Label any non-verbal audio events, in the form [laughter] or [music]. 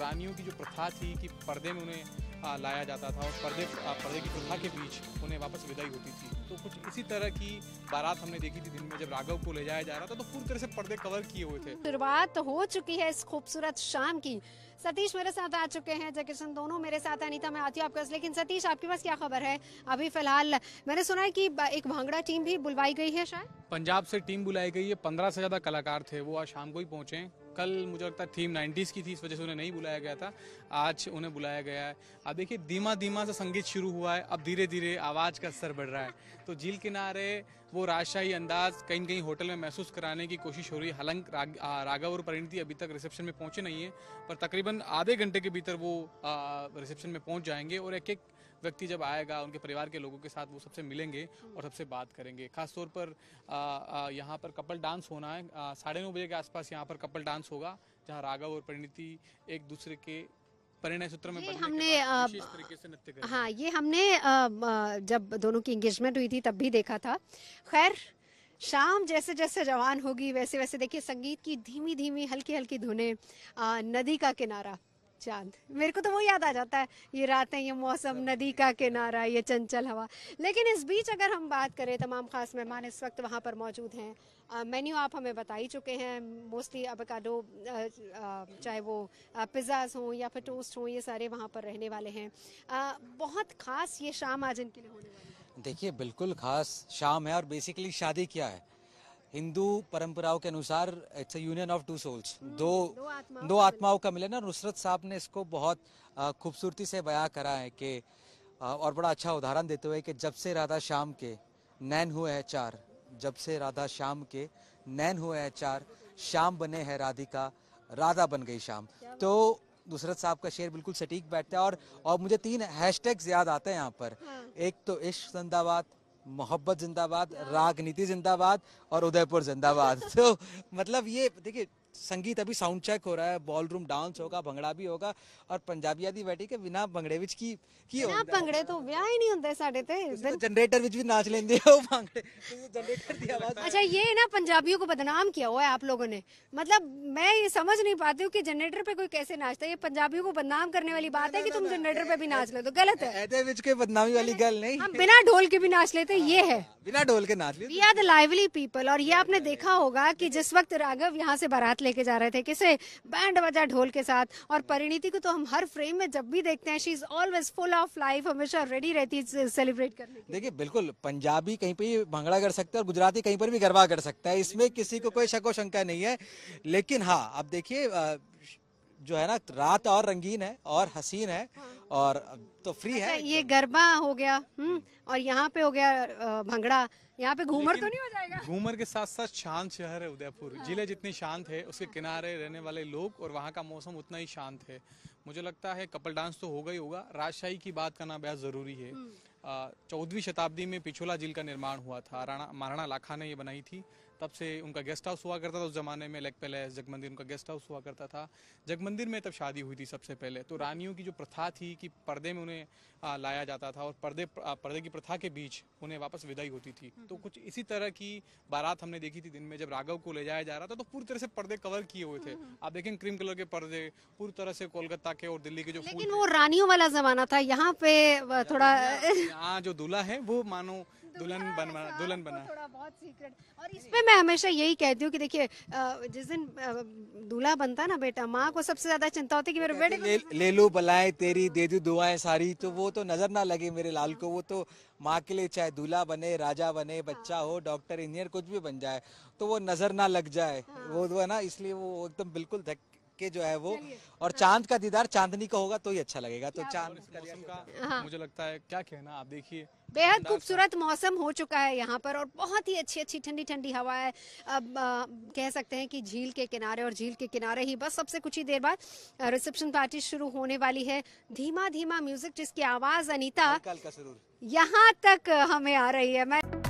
रानियों की जो प्रथा थी कि पर्दे में उन्हें लाया जाता था और पर्दे पर्दे की प्रथा के बीच उन्हें वापस विदाई होती थी तो कुछ इसी तरह की बारात हमने देखी थी दिन में जब राघव को ले जाया जा रहा था तो पूरी तरह से पर्दे कवर किए हुए थे शुरुआत तो हो चुकी है इस खूबसूरत शाम की सतीश मेरे साथ आ चुके हैं किशन दोनों मेरे साथ अनिता मैं आती हूँ आपके पास लेकिन सतीश आपके पास क्या खबर है अभी फिलहाल मैंने सुना है कि एक भांगड़ा टीम भी बुलवाई गई है शायद पंजाब से टीम बुलाई गई है पंद्रह से ज्यादा कलाकार थे वो आज शाम को ही पहुंचे कल मुझे लगता है थीम 90s की थी इस वजह से उन्हें नहीं बुलाया गया था आज उन्हें बुलाया गया है अब देखिए धीमा धीमा से संगीत शुरू हुआ है अब धीरे धीरे आवाज़ का स्तर बढ़ रहा है तो झील किनारे वो राजशाही अंदाज कहीं कहीं होटल में महसूस कराने की कोशिश हो रही है हालांकि राग, राघव और परिणति अभी तक रिसेप्शन में पहुंचे नहीं है पर तकरीबन आधे घंटे के भीतर वो रिसेप्शन में पहुंच जाएंगे और एक एक व्यक्ति जब आएगा उनके परिवार के लोगों के साथ वो सबसे मिलेंगे और सबसे बात करेंगे खासतौर पर यहाँ पर कपल डांस होना है साढ़े नौ बजे के आसपास यहाँ पर कपल डांस होगा जहाँ राघव और परिणति एक दूसरे के परिणय सूत्र में हमने आ, हाँ ये हमने आ, जब दोनों की एंगेजमेंट हुई थी तब भी देखा था खैर शाम जैसे जैसे जवान होगी वैसे वैसे देखिए संगीत की धीमी धीमी हल्की हल्की धुने नदी का किनारा चांद मेरे को तो वो याद आ जाता है ये रातें ये मौसम हाँ। नदी का किनारा ये चंचल हवा लेकिन इस बीच अगर हम बात करें तमाम खास मेहमान इस वक्त वहाँ पर मौजूद हैं मेन्यू आप हमें बता ही चुके हैं मोस्टली अबकाडो चाहे वो पिज़्ज़ाज हों या फिर टोस्ट हों ये सारे वहाँ पर रहने वाले हैं आ, बहुत ख़ास ये शाम आज इनके लिए होने वाली है देखिए बिल्कुल ख़ास शाम है और बेसिकली शादी क्या है हिंदू परंपराओं के अनुसार it's union of two souls दो दो आत्माओं, का मिलन नुसरत साहब ने इसको बहुत खूबसूरती से बयां करा है कि और बड़ा अच्छा उदाहरण देते हुए कि जब से राधा श्याम के नैन हुए हैं चार जब से राधा श्याम के नैन हुए हैं चार श्याम बने हैं राधिका राधा बन गई श्याम तो नुसरत साहब का शेर बिल्कुल सटीक बैठता है और और मुझे तीन हैशटैग्स याद आते हैं यहाँ पर हाँ। एक तो इश्क जिंदाबाद मोहब्बत जिंदाबाद राग नीति जिंदाबाद और उदयपुर जिंदाबाद [laughs] तो मतलब ये देखिए संगीत अभी साउंड चेक हो रहा है बॉल रूम डांस होगा भंगड़ा भी होगा और पंजाबी बैठी के बिना भंगड़े भंगड़े ਵਿੱਚ की ਕੀ ਹੁੰਦਾ भंगड़े तो ब्याह ही नहीं ਨਹੀਂ ਹੁੰਦੇ ਸਾਡੇ जनरेटर ਵਿੱਚ ਵੀ ਨਾਚ ਲੈਂਦੇ ਹੋ ਭੰਗੜੇ जनरेटर दी आवाज अच्छा ये ना पंजाबियों को बदनाम किया हुआ है आप लोगों ने मतलब मैं ये समझ नहीं पाती हूँ कि जनरेटर पे कोई कैसे नाचता है ये पंजाबियों को बदनाम करने वाली बात है कि तुम जनरेटर पे भी नाच ले तो गलत है ਇਹਦੇ विच के बदनामी वाली गल नहीं हम बिना ढोल के भी नाच लेते ये है बिना ढोल के नाच वी लेते आर द लाइवली पीपल और ये आपने देखा होगा कि जिस वक्त राघव यहाँ से बारात लेके जा रहे थे किसे बैंड बजा ढोल के साथ और परिणीति को तो हम हर फ्रेम में जब भी देखते हैं she is always full of life हमेशा रेडी रहती है सेलिब्रेट करने देखिए बिल्कुल पंजाबी कहीं पर भंगड़ा कर सकता है और गुजराती कहीं पर भी गरबा कर सकता है इसमें किसी को कोई शको शंका नहीं है लेकिन हाँ अब देखिए जो है ना रात और रंगीन है और हसीन है हाँ। और तो फ्री अच्छा, है ये गरबा हो गया हम्म, और यहाँ पे हो गया भंगड़ा यहाँ पे घूमर तो नहीं हो जाएगा घूमर के साथ साथ शांत शहर है उदयपुर हाँ। जिले जितने शांत है उसके किनारे रहने वाले लोग और वहाँ का मौसम उतना ही शांत है मुझे लगता है कपल डांस तो होगा ही होगा राजशाही की बात करना बेहद जरूरी है हम्म। चौदहवीं शताब्दी में पिछोला झील का निर्माण हुआ था राणा महाराणा लाखा ने ये बनाई थी तब से उनका गेस्ट हाउस हुआ करता था उस ज़माने में लेक पैलेस जग मंदिर उनका गेस्ट हाउस हुआ करता था जग मंदिर में तब शादी हुई थी सबसे पहले तो रानियों की जो प्रथा थी कि पर्दे में उन्हें लाया जाता था और पर्दे पर्दे की प्रथा के बीच उन्हें वापस विदाई होती थी हम्म, तो हम्म। कुछ इसी तरह की बारात हमने देखी थी दिन में जब राघव को ले जाया जा रहा था तो पूरी तरह से पर्दे कवर किए हुए थे हम्म, आप देखें क्रीम कलर के पर्दे पूरी तरह से कोलकाता के और दिल्ली के जो लेकिन वो रानियों वाला जमाना था यहाँ पे थोड़ा आ जो दूल्हा है वो मानो दुल्हन बना दुल्हन बना थोड़ा बहुत सीक्रेट और इस पे मैं हमेशा यही कहती हूँ कि देखिए जिस दिन दूल्हा बनता ना बेटा माँ को सबसे ज्यादा चिंता होती है कि मेरे बेटे ले, ले लो बलाए तेरी दे दू दुआएं सारी तो वो तो नजर ना लगे मेरे लाल को वो तो माँ के लिए चाहे दूल्हा बने राजा बने बच्चा हो डॉक्टर इंजीनियर कुछ भी बन जाए तो वो नजर ना लग जाए हाँ। वो है ना इसलिए वो एकदम बिल्कुल धक के जो है वो और हाँ। चांद का दीदार चांदनी का होगा तो ही अच्छा लगेगा तो चांद का हाँ। मुझे लगता है क्या कहना आप देखिए बेहद खूबसूरत मौसम हो चुका है यहाँ पर और बहुत ही अच्छी अच्छी ठंडी ठंडी हवा है अब आ, कह सकते हैं कि झील के किनारे और झील के किनारे ही बस सबसे कुछ ही देर बाद रिसेप्शन पार्टी शुरू होने वाली है धीमा धीमा म्यूजिक जिसकी आवाज अनिता यहाँ तक हमें आ रही है मैं